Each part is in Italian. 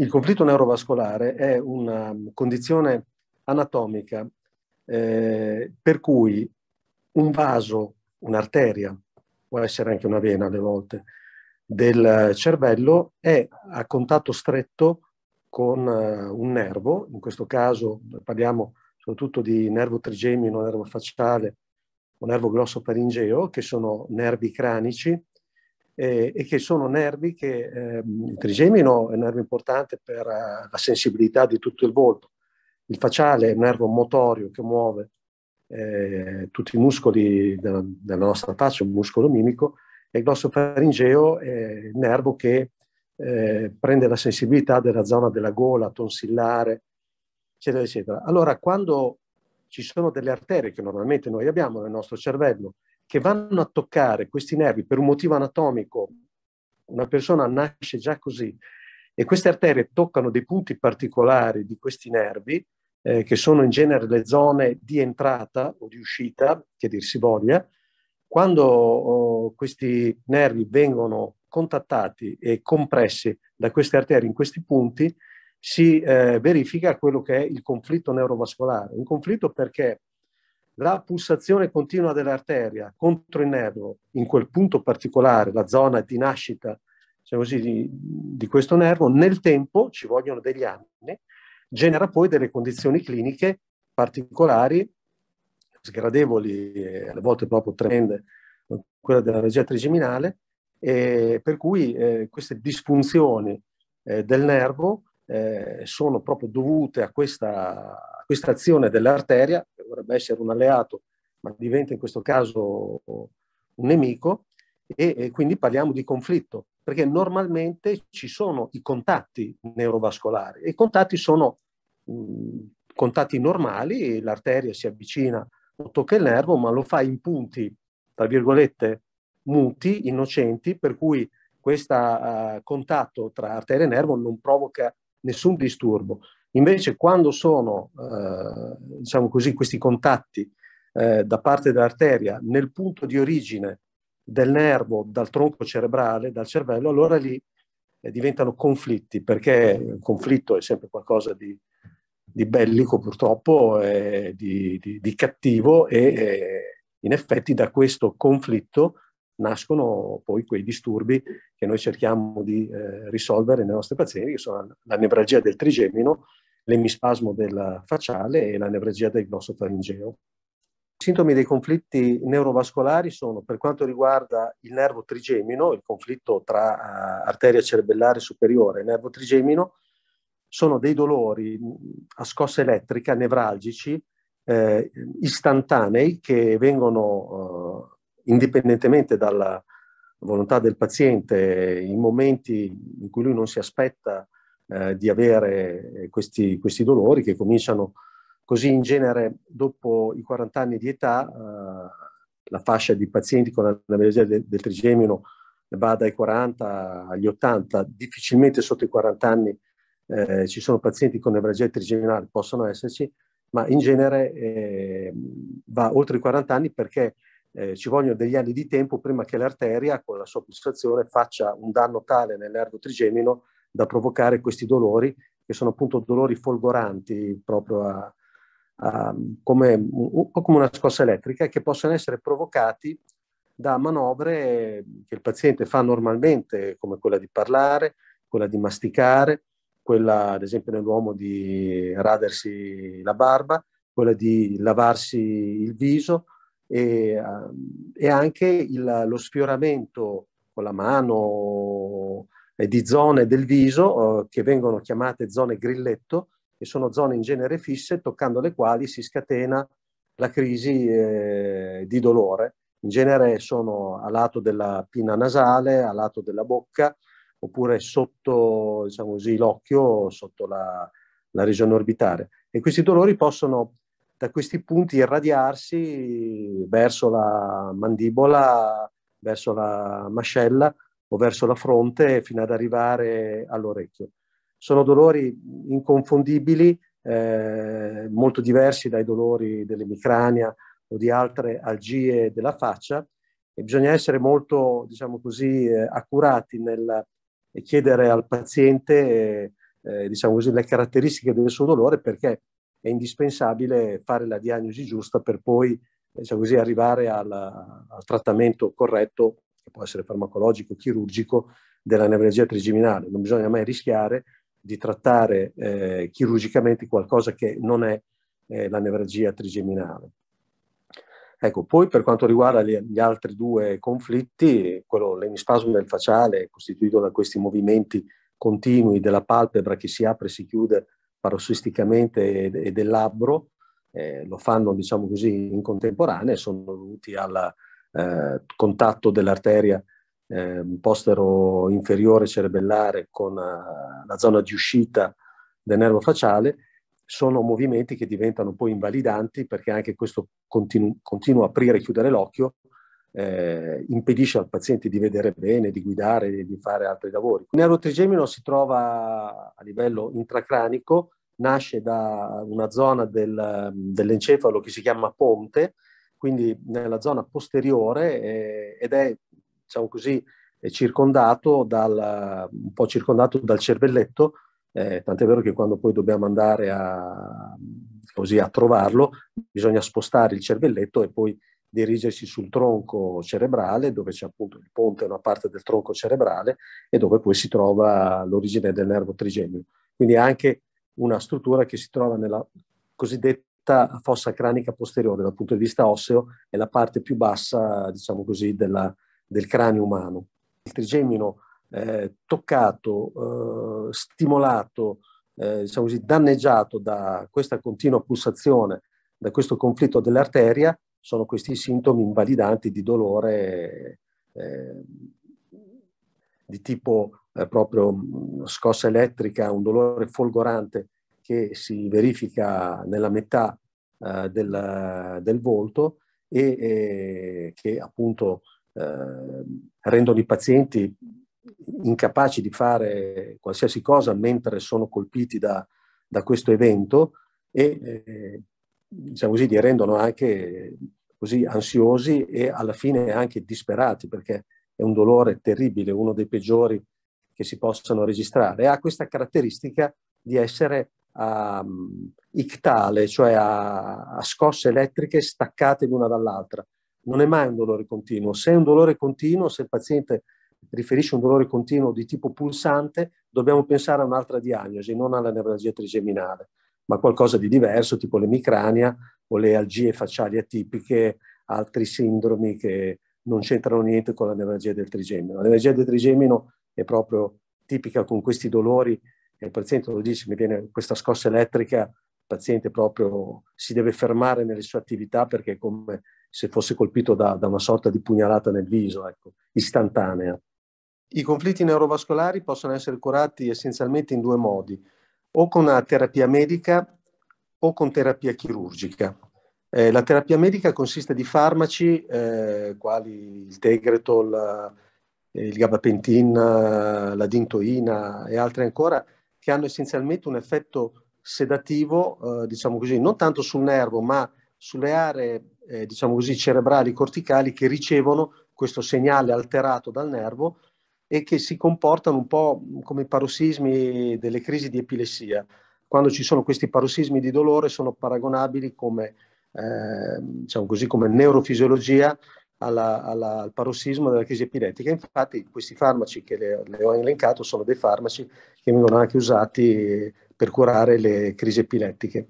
il conflitto neurovascolare è una condizione anatomica eh, per cui un vaso, un'arteria, può essere anche una vena alle volte, del cervello è a contatto stretto con eh, un nervo, in questo caso parliamo soprattutto di nervo trigemino, nervo facciale o nervo glossofaringeo, che sono nervi cranici eh, e che sono nervi che, ehm, il trigemino è un nervo importante per eh, la sensibilità di tutto il volto, il facciale è un nervo motorio che muove eh, tutti i muscoli della, della nostra faccia, un muscolo mimico, e il grosso faringeo è il nervo che eh, prende la sensibilità della zona della gola, tonsillare, eccetera, eccetera. Allora, quando ci sono delle arterie che normalmente noi abbiamo nel nostro cervello che vanno a toccare questi nervi per un motivo anatomico. Una persona nasce già così e queste arterie toccano dei punti particolari di questi nervi, eh, che sono in genere le zone di entrata o di uscita, che dir si voglia. Quando oh, questi nervi vengono contattati e compressi da queste arterie in questi punti, si eh, verifica quello che è il conflitto neurovascolare. Un conflitto perché la pulsazione continua dell'arteria contro il nervo, in quel punto particolare, la zona di nascita diciamo così, di, di questo nervo, nel tempo, ci vogliono degli anni, genera poi delle condizioni cliniche particolari, sgradevoli e alle volte proprio tremende, quella della regia trigeminale, per cui eh, queste disfunzioni eh, del nervo eh, sono proprio dovute a questa questa azione dell'arteria, che dovrebbe essere un alleato, ma diventa in questo caso un nemico, e, e quindi parliamo di conflitto, perché normalmente ci sono i contatti neurovascolari, e i contatti sono mh, contatti normali, l'arteria si avvicina o tocca il nervo, ma lo fa in punti, tra virgolette, muti, innocenti, per cui questo uh, ah, contatto tra arteria e nervo non provoca nessun disturbo. Invece quando sono, eh, diciamo così, questi contatti eh, da parte dell'arteria nel punto di origine del nervo, dal tronco cerebrale, dal cervello, allora lì eh, diventano conflitti, perché il conflitto è sempre qualcosa di, di bellico purtroppo, eh, di, di, di, cattivo e in effetti da questo conflitto nascono poi quei disturbi che noi cerchiamo di eh, risolvere nei nostri pazienti, che sono la nevralgia del trigemino, l'emispasmo del facciale e la l'anevresia del grosso faringeo. I sintomi dei conflitti neurovascolari sono, per quanto riguarda il nervo trigemino, il conflitto tra eh, arteria cerebellare superiore e nervo trigemino, sono dei dolori a scossa elettrica, nevralgici, eh, istantanei, che vengono, eh, indipendentemente dalla volontà del paziente, in momenti in cui lui non si aspetta eh, di avere eh, questi, questi, dolori che cominciano così in genere dopo i 40 anni di età, eh, la fascia di pazienti con l'anamnesia del, del trigemino va dai 40 agli 80, difficilmente sotto i 40 anni eh, ci sono pazienti con embragia trigeminale, possono esserci, ma in genere eh, va oltre i 40 anni perché eh, ci vogliono degli anni di tempo prima che l'arteria con la sua pulsazione faccia un danno tale nel nervo trigemino da provocare questi dolori, che sono appunto dolori folgoranti proprio a, a, come, un po' come una scossa elettrica, che possono essere provocati da manovre che il paziente fa normalmente, come quella di parlare, quella di masticare, quella ad esempio nell'uomo di radersi la barba, quella di lavarsi il viso e, ehm, e anche il, lo sfioramento con la mano eh, di zone del viso eh, che vengono chiamate zone grilletto e sono zone in genere fisse toccando le quali si scatena la crisi eh, di dolore. In genere sono a lato della pinna nasale, a lato della bocca oppure sotto diciamo così, l'occhio, sotto la, la regione orbitare. E questi dolori possono da questi punti irradiarsi verso la mandibola, verso la mascella o verso la fronte fino ad arrivare all'orecchio. Sono dolori inconfondibili, eh, molto diversi dai dolori dell'emicrania o di altre algie della faccia e bisogna essere molto, diciamo così, eh, accurati nel chiedere al paziente eh, diciamo così, le caratteristiche del suo dolore perché è indispensabile fare la diagnosi giusta per poi diciamo così, arrivare al, al trattamento corretto che può essere farmacologico, chirurgico, della nevralgia trigeminale. Non bisogna mai rischiare di trattare eh, chirurgicamente qualcosa che non è eh, nevralgia trigeminale. Ecco, poi per quanto riguarda gli, gli altri due conflitti, quello l'emispasmo del facciale, costituito da questi movimenti continui della palpebra che si apre e si chiude parossisticamente e, e del labbro, eh, lo fanno diciamo così in contemporanea e sono dovuti alla, eh, contatto dell'arteria eh, postero inferiore cerebellare con uh, la zona di uscita del nervo facciale, sono movimenti che diventano poi invalidanti perché anche questo continuo, continuo aprire e chiudere l'occhio eh, impedisce al paziente di vedere bene, di guidare, di fare altri lavori. Il nervo trigemino si trova a livello intracranico, nasce da una zona del, dell'encefalo che si chiama ponte, quindi nella zona posteriore eh, ed è, diciamo così, è circondato dal, un po' circondato dal cervelletto, eh, tant'è vero che quando poi dobbiamo andare a, così, a trovarlo bisogna spostare il cervelletto e poi dirigersi sul tronco cerebrale, dove c'è appunto il ponte, una parte del tronco cerebrale, e dove poi si trova l'origine del nervo trigemino. Quindi anche una struttura che si trova nella cosiddetta fossa cranica posteriore dal punto di vista osseo è la parte più bassa, diciamo così, della, del cranio umano. Il trigemino eh, toccato, eh, stimolato, eh, diciamo così, danneggiato da questa continua pulsazione, da questo conflitto dell'arteria, sono questi sintomi invalidanti di dolore eh, di tipo eh, proprio mm, scossa elettrica, un dolore folgorante che si verifica nella metà eh, del, del, volto e eh, che appunto eh, rendono i pazienti incapaci di fare qualsiasi cosa mentre sono colpiti da, da questo evento e eh, diciamo così, li rendono anche così ansiosi e alla fine anche disperati perché è un dolore terribile, uno dei peggiori che si possano registrare. Ha questa caratteristica di essere a ictale, cioè a, a scosse elettriche staccate l'una dall'altra. Non è mai un dolore continuo. Se è un dolore continuo, se il paziente riferisce un dolore continuo di tipo pulsante, dobbiamo pensare a un'altra diagnosi, non alla nevralgia trigeminale, ma qualcosa di diverso, tipo l'emicrania o le algie facciali atipiche, altri sindromi che non c'entrano niente con la nevralgia del trigemino. La nevralgia del trigemino è proprio tipica con questi dolori e il paziente lo dice, mi viene questa scossa elettrica, il paziente proprio si deve fermare nelle sue attività perché è come se fosse colpito da, da una sorta di pugnalata nel viso, ecco, istantanea. I conflitti neurovascolari possono essere curati essenzialmente in due modi, o con una terapia medica o con terapia chirurgica. Eh, la terapia medica consiste di farmaci eh, quali il Tegretol, eh, il Gabapentin, eh, la Dintoina e altri ancora, che hanno essenzialmente un effetto sedativo, eh, diciamo così, non tanto sul nervo, ma sulle aree, eh, diciamo così, cerebrali corticali che ricevono questo segnale alterato dal nervo e che si comportano un po' come i parossismi delle crisi di epilessia. Quando ci sono questi parossismi di dolore sono paragonabili come, eh, diciamo così, come neurofisiologia alla, alla, al parossismo della crisi epilettica. Infatti questi farmaci che le, le, ho elencato sono dei farmaci che vengono anche usati per curare le crisi epilettiche.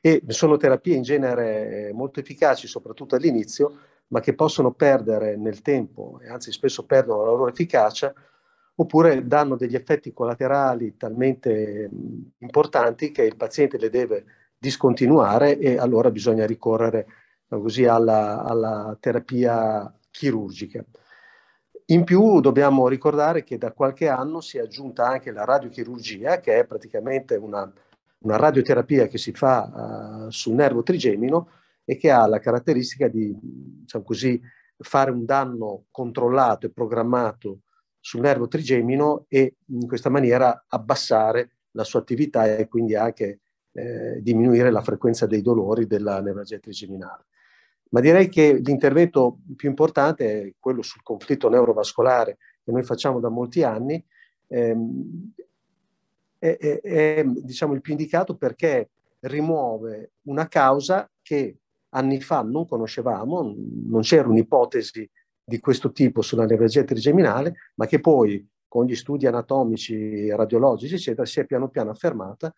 E sono terapie in genere eh, molto efficaci, soprattutto all'inizio, ma che possono perdere nel tempo, e anzi spesso perdono la loro efficacia, oppure danno degli effetti collaterali talmente importanti che il paziente le deve discontinuare e allora bisogna ricorrere Diciamo così, alla, alla terapia chirurgica. In più dobbiamo ricordare che da qualche anno si è aggiunta anche la radiochirurgia, che è praticamente una, una radioterapia che si fa uh, sul nervo trigemino e che ha la caratteristica di diciamo così, fare un danno controllato e programmato sul nervo trigemino e in questa maniera abbassare la sua attività e quindi anche eh, diminuire la frequenza dei dolori della nevragia trigeminale. Ma direi che l'intervento più importante è quello sul conflitto neurovascolare che noi facciamo da molti anni, ehm, è, è, è diciamo, il più indicato perché rimuove una causa che anni fa non conoscevamo, non c'era un'ipotesi di questo tipo sulla nevralgia trigeminale, ma che poi con gli studi anatomici, radiologici, eccetera, si è piano piano affermata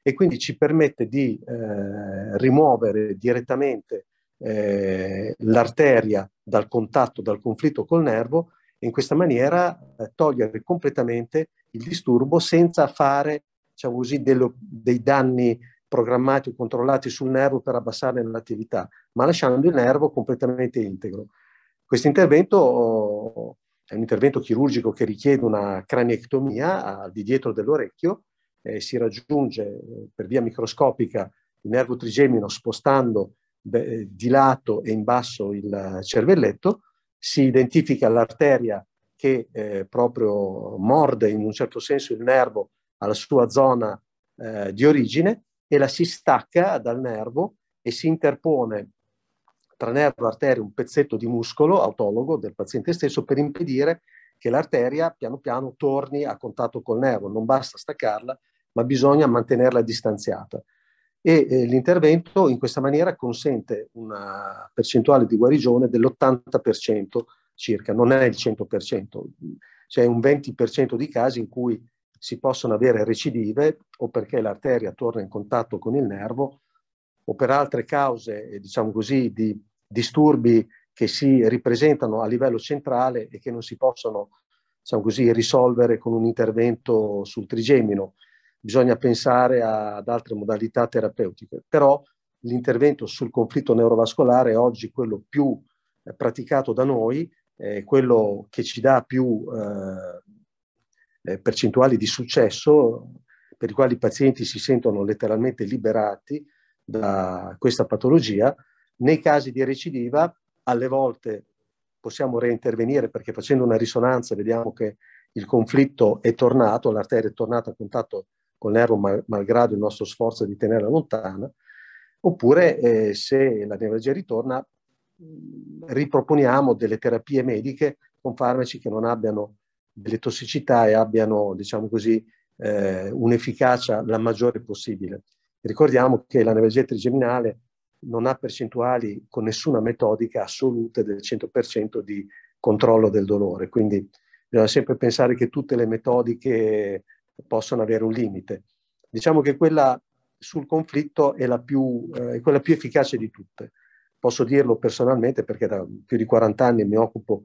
e quindi ci permette di eh, rimuovere direttamente eh, l'arteria dal contatto, dal conflitto col nervo e in questa maniera eh, togliere completamente il disturbo senza fare diciamo così, dello, dei danni programmati o controllati sul nervo per abbassarne l'attività, ma lasciando il nervo completamente integro. Questo intervento è un intervento chirurgico che richiede una craniectomia al di dietro dell'orecchio, eh, si raggiunge eh, per via microscopica il nervo trigemino spostando di lato e in basso il cervelletto, si identifica l'arteria che eh, proprio morde in un certo senso il nervo alla sua zona eh, di origine e la si stacca dal nervo e si interpone tra nervo e arteria un pezzetto di muscolo autologo del paziente stesso per impedire che l'arteria piano piano torni a contatto col nervo. Non basta staccarla, ma bisogna mantenerla distanziata e eh, l'intervento in questa maniera consente una percentuale di guarigione dell'80% circa, non è il 100%, c'è un 20% di casi in cui si possono avere recidive o perché l'arteria torna in contatto con il nervo o per altre cause, eh, diciamo così, di disturbi che si ripresentano a livello centrale e che non si possono diciamo così, risolvere con un intervento sul trigemino bisogna pensare ad altre modalità terapeutiche, però l'intervento sul conflitto neurovascolare è oggi quello più eh, praticato da noi, è quello che ci dà più eh, eh, percentuali di successo, per i quali i pazienti si sentono letteralmente liberati da questa patologia. Nei casi di recidiva, alle volte possiamo reintervenire perché facendo una risonanza vediamo che il conflitto è tornato, l'arteria è tornata a contatto con l'aereo mal, malgrado il nostro sforzo di tenerla lontana, oppure eh, se la nevragia ritorna mm, riproponiamo delle terapie mediche con farmaci che non abbiano delle tossicità e abbiano, diciamo così, eh, un'efficacia la maggiore possibile. Ricordiamo che la nevragia trigeminale non ha percentuali con nessuna metodica assoluta del 100% di controllo del dolore, quindi bisogna sempre pensare che tutte le metodiche possono avere un limite. Diciamo che quella sul conflitto è, più, eh, è quella più efficace di tutte. Posso dirlo personalmente perché da più di 40 anni mi occupo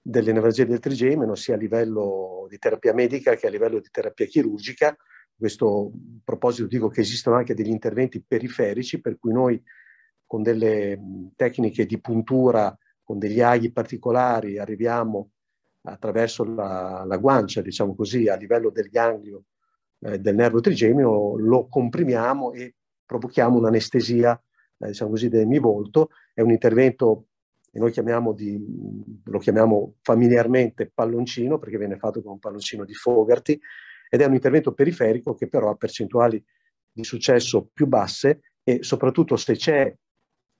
dell'energia del trigemeno sia a livello di terapia medica che a livello di terapia chirurgica. A questo proposito dico che esistono anche degli interventi periferici per cui noi con delle tecniche di puntura, con degli aghi particolari, arriviamo a attraverso la, la guancia, diciamo così, a livello del ganglio eh, del nervo trigemino, lo comprimiamo e provochiamo un'anestesia, eh, diciamo così, del volto. È un intervento che noi chiamiamo di, lo chiamiamo familiarmente palloncino, perché viene fatto con un palloncino di Fogarty, ed è un intervento periferico che però ha percentuali di successo più basse e soprattutto se c'è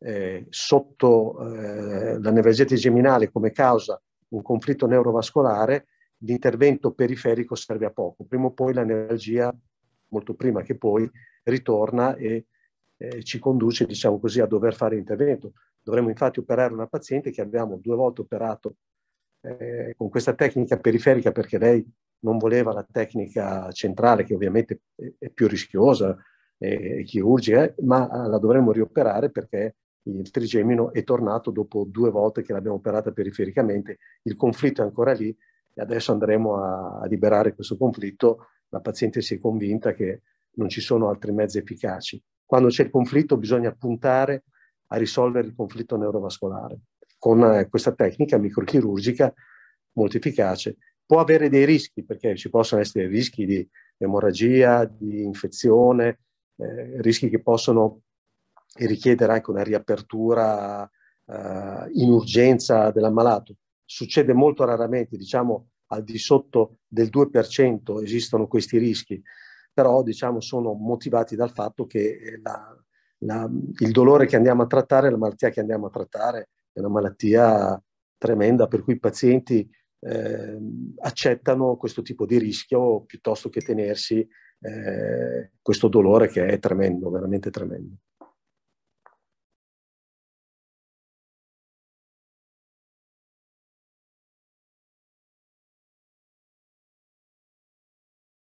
eh, sotto eh, l'anevrasia trigeminale come causa un conflitto neurovascolare, l'intervento periferico serve a poco. Prima o poi la neuralgia, molto prima che poi, ritorna e eh, ci conduce, diciamo così, a dover fare intervento. Dovremmo infatti operare una paziente che abbiamo due volte operato eh, con questa tecnica periferica perché lei non voleva la tecnica centrale, che ovviamente è più rischiosa e eh, chirurgica, eh, ma la dovremmo rioperare perché il trigemino è tornato dopo due volte che l'abbiamo operata perifericamente, il conflitto è ancora lì e adesso andremo a, a liberare questo conflitto, la paziente si è convinta che non ci sono altri mezzi efficaci. Quando c'è il conflitto bisogna puntare a risolvere il conflitto neurovascolare con eh, questa tecnica microchirurgica molto efficace. Può avere dei rischi perché ci possono essere rischi di emorragia, di infezione, eh, rischi che possono e richiedere anche una riapertura eh, in urgenza dell'ammalato. Succede molto raramente, diciamo al di sotto del 2% esistono questi rischi, però diciamo, sono motivati dal fatto che eh, la, la, il dolore che andiamo a trattare, la malattia che andiamo a trattare è una malattia tremenda per cui i pazienti eh, accettano questo tipo di rischio piuttosto che tenersi eh, questo dolore che è tremendo, veramente tremendo.